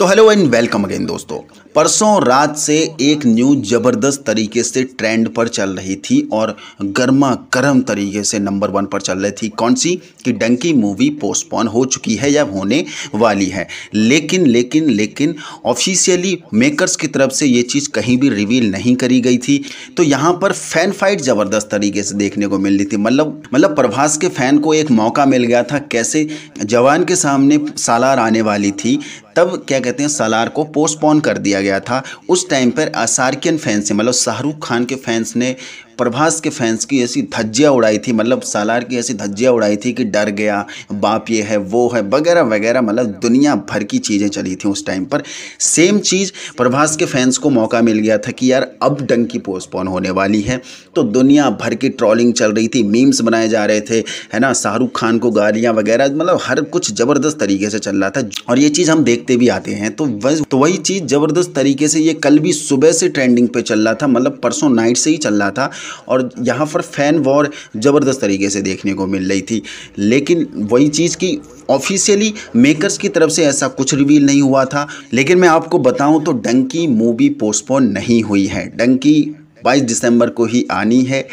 तो hello and welcome again दोस्तों परसों रात से एक न्यूज ज़बरदस्त तरीके से ट्रेंड पर चल रही थी और गर्मा गर्म तरीके से नंबर वन पर चल रही थी कौन सी कि डंकी मूवी पोस्टपोन हो चुकी है या होने वाली है लेकिन लेकिन लेकिन ऑफिशियली मेकर्स की तरफ से ये चीज़ कहीं भी रिवील नहीं करी गई थी तो यहाँ पर फैन फाइट ज़बरदस्त तरीके से देखने को मिल रही थी मतलब मतलब प्रभास के फ़ैन को एक मौका मिल गया था कैसे जवान के सामने सालार आने वाली थी तब क्या कहते हैं सलार को पोस्टपोन कर दिया गया था उस टाइम पर असारकियन फैंस ने मतलब शाहरुख खान के फैंस ने प्रभास के फैंस की ऐसी धज्जियाँ उड़ाई थी मतलब सालार की ऐसी धज्जियाँ उड़ाई थी कि डर गया बाप ये है वो है वगैरह वगैरह मतलब दुनिया भर की चीज़ें चली थी उस टाइम पर सेम चीज़ प्रभास के फैंस को मौका मिल गया था कि यार अब डंकी पोस्टपोन होने वाली है तो दुनिया भर की ट्रॉलिंग चल रही थी मीम्स बनाए जा रहे थे है ना शाहरुख खान को गालियाँ वगैरह मतलब हर कुछ ज़बरदस्त तरीके से चल रहा था और ये चीज़ हम देखते भी आते हैं तो तो वही चीज़ ज़बरदस्त तरीके से ये कल भी सुबह से ट्रेंडिंग पे चल रहा था मतलब परसों नाइट से ही चल रहा था और यहाँ पर फ़ैन वॉर ज़बरदस्त तरीके से देखने को मिल रही थी लेकिन वही चीज़ की ऑफिशियली मेकर्स की तरफ से ऐसा कुछ रिवील नहीं हुआ था लेकिन मैं आपको बताऊं तो डंकी मूवी पोस्टपोन नहीं हुई है डंकी 22 दिसंबर को ही आनी है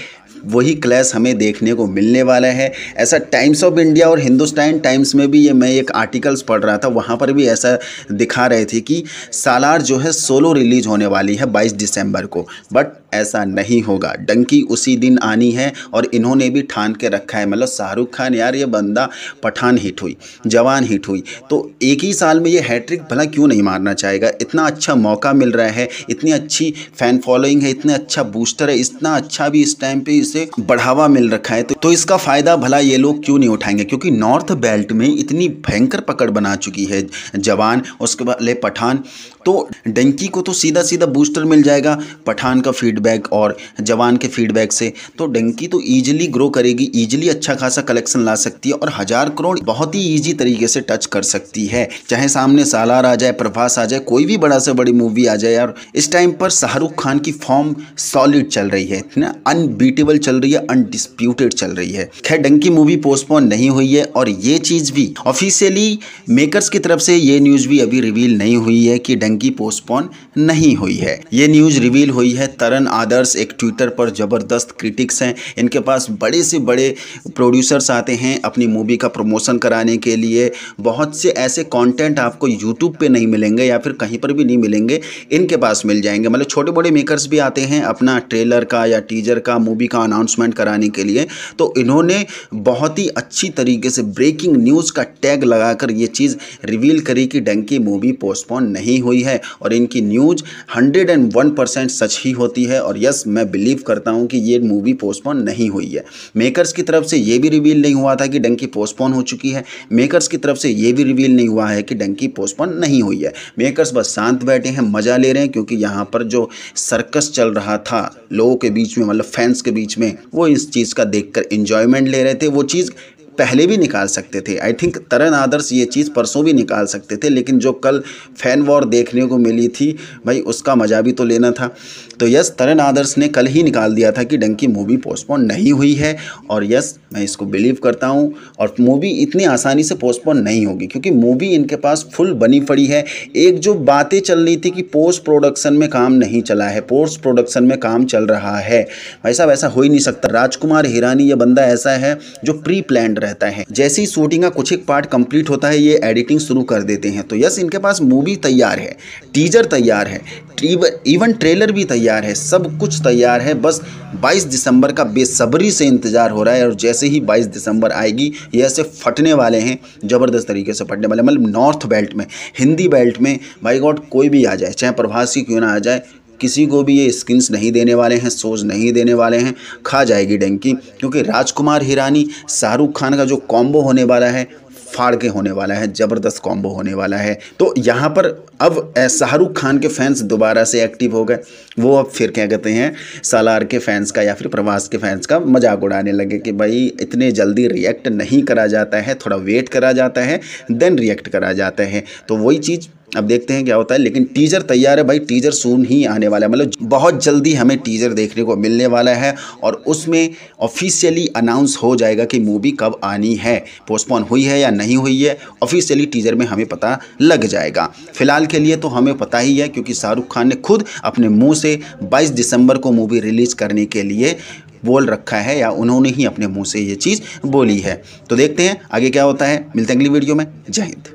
वही क्लैश हमें देखने को मिलने वाला है ऐसा टाइम्स ऑफ इंडिया और हिंदुस्तान टाइम्स में भी ये मैं एक आर्टिकल्स पढ़ रहा था वहाँ पर भी ऐसा दिखा रहे थे कि सालार जो है सोलो रिलीज होने वाली है बाईस दिसंबर को बट ऐसा नहीं होगा डंकी उसी दिन आनी है और इन्होंने भी ठान के रखा है मतलब शाहरुख खान यार ये बंदा पठान हिट हुई जवान हिट हुई तो एक ही साल में ये हैट्रिक भला क्यों नहीं मारना चाहेगा इतना अच्छा मौका मिल रहा है इतनी अच्छी फ़ैन फॉलोइंग है इतना अच्छा बूस्टर है इतना अच्छा भी इस टाइम पर इस से बढ़ावा मिल रखा है तो, तो इसका फायदा भला ये लोग क्यों नहीं उठाएंगे क्योंकि नॉर्थ बेल्ट में इतनी भयंकर पकड़ बना चुकी है जवान उसके बाद पठान तो डंकी को तो सीधा सीधा बूस्टर मिल जाएगा पठान का फीडबैक और जवान के फीडबैक से तो डंकी तो ईजिली ग्रो करेगी ईजिली अच्छा खासा कलेक्शन ला सकती है और हज़ार करोड़ बहुत ही ईजी तरीके से टच कर सकती है चाहे सामने सालार आ जाए प्रभास आ जाए कोई भी बड़ा से बड़ी मूवी आ जाए और इस टाइम पर शाहरुख खान की फॉर्म सॉलिड चल रही है ना अनबीटेबल अनबीटेबल चल रही है अनडिस्प्यूटेड चल रही है खैर डंकी मूवी पोस्टपोन नहीं हुई है और ये चीज़ भी ऑफिशियली मेकर्स की तरफ से ये न्यूज़ भी अभी रिवील नहीं हुई है कि डंकी पोस्टपोन नहीं हुई है ये न्यूज़ रिवील हुई है तरन आदर्श एक ट्विटर पर ज़बरदस्त क्रिटिक्स हैं इनके पास बड़े से बड़े प्रोड्यूसर्स आते हैं अपनी मूवी का प्रमोशन कराने के लिए बहुत से ऐसे कॉन्टेंट आपको यूट्यूब पर नहीं मिलेंगे या फिर कहीं पर भी नहीं मिलेंगे इनके पास मिल जाएंगे मतलब छोटे बड़े मेकर्स भी आते हैं अपना ट्रेलर का या टीजर का मूवी का अनाउंसमेंट कराने के लिए तो इन्होंने बहुत ही अच्छी तरीके से ब्रेकिंग न्यूज़ का टैग लगाकर ये चीज़ रिवील करी कि डंकी मूवी पोस्टपोन नहीं हुई है और इनकी news hundred and one percent सच ही होती है और यस मैं बिलीव करता हूँ कि ये मूवी पोस्टपोन नहीं हुई है मेकर्स की तरफ से ये भी रिवील नहीं हुआ था कि डंकी पोस्टपोन हो चुकी है मेकर्स की तरफ से ये भी रिवील नहीं हुआ है कि डंकी पोस्टपोन नहीं हुई है मेकर्स बस शांत बैठे हैं मज़ा ले रहे हैं क्योंकि यहाँ पर जो सर्कस चल रहा था लोगों के बीच में मतलब फैंस के बीच में वो इस चीज़ का देखकर एंजॉयमेंट ले रहे थे वो चीज़ पहले भी निकाल सकते थे आई थिंक तरन आदर्श ये चीज़ परसों भी निकाल सकते थे लेकिन जो कल फैन वॉर देखने को मिली थी भाई उसका मज़ा भी तो लेना था तो यस तरन आदर्श ने कल ही निकाल दिया था कि डंकी मूवी पोस्टपोन नहीं हुई है और यस मैं इसको बिलीव करता हूँ और मूवी इतनी आसानी से पोस्टपोन नहीं होगी क्योंकि मूवी इनके पास फुल बनी पड़ी है एक जो बातें चल रही थी कि पोस्ट प्रोडक्शन में काम नहीं चला है पोस्ट प्रोडक्शन में काम चल रहा है भाई साहब ऐसा हो ही नहीं सकता राजकुमार हिरानी यह बंदा ऐसा है जो प्री प्लान रहता है जैसे ही शूटिंग का कुछ एक पार्ट कंप्लीट होता है ये एडिटिंग शुरू कर देते हैं तो यस इनके पास मूवी तैयार है टीजर तैयार है इवन ट्रेलर भी तैयार तैयार है सब कुछ तैयार है बस 22 दिसंबर का बेसब्री से इंतज़ार हो रहा है और जैसे ही 22 दिसंबर आएगी ये ऐसे फटने वाले हैं ज़बरदस्त तरीके से फटने वाले मतलब नॉर्थ बेल्ट में हिंदी बेल्ट में बाई गॉड कोई भी आ जाए चाहे प्रभासी क्यों ना आ जाए किसी को भी ये स्किन्स नहीं देने वाले हैं सोज नहीं देने वाले हैं खा जाएगी डेंकी क्योंकि राजकुमार हिरानी शाहरुख खान का जो कॉम्बो होने वाला है फाड़ के होने वाला है ज़बरदस्त कॉम्बो होने वाला है तो यहाँ पर अब शाहरुख खान के फैंस दोबारा से एक्टिव हो गए वो अब फिर क्या कहते हैं सालार के फैंस का या फिर प्रवास के फैंस का मजाक उड़ाने लगे कि भाई इतने जल्दी रिएक्ट नहीं करा जाता है थोड़ा वेट करा जाता है देन रिएक्ट करा जाता है तो वही चीज़ अब देखते हैं क्या होता है लेकिन टीजर तैयार है भाई टीजर सून ही आने वाला है मतलब बहुत जल्दी हमें टीजर देखने को मिलने वाला है और उसमें ऑफिशियली अनाउंस हो जाएगा कि मूवी कब आनी है पोस्टपोन हुई है या नहीं हुई है ऑफिशियली टीजर में हमें पता लग जाएगा फिलहाल के लिए तो हमें पता ही है क्योंकि शाहरुख खान ने खुद अपने मुँह से बाईस दिसंबर को मूवी रिलीज़ करने के लिए बोल रखा है या उन्होंने ही अपने मुँह से ये चीज़ बोली है तो देखते हैं आगे क्या होता है मिलते हैं अगली वीडियो में जय हिंद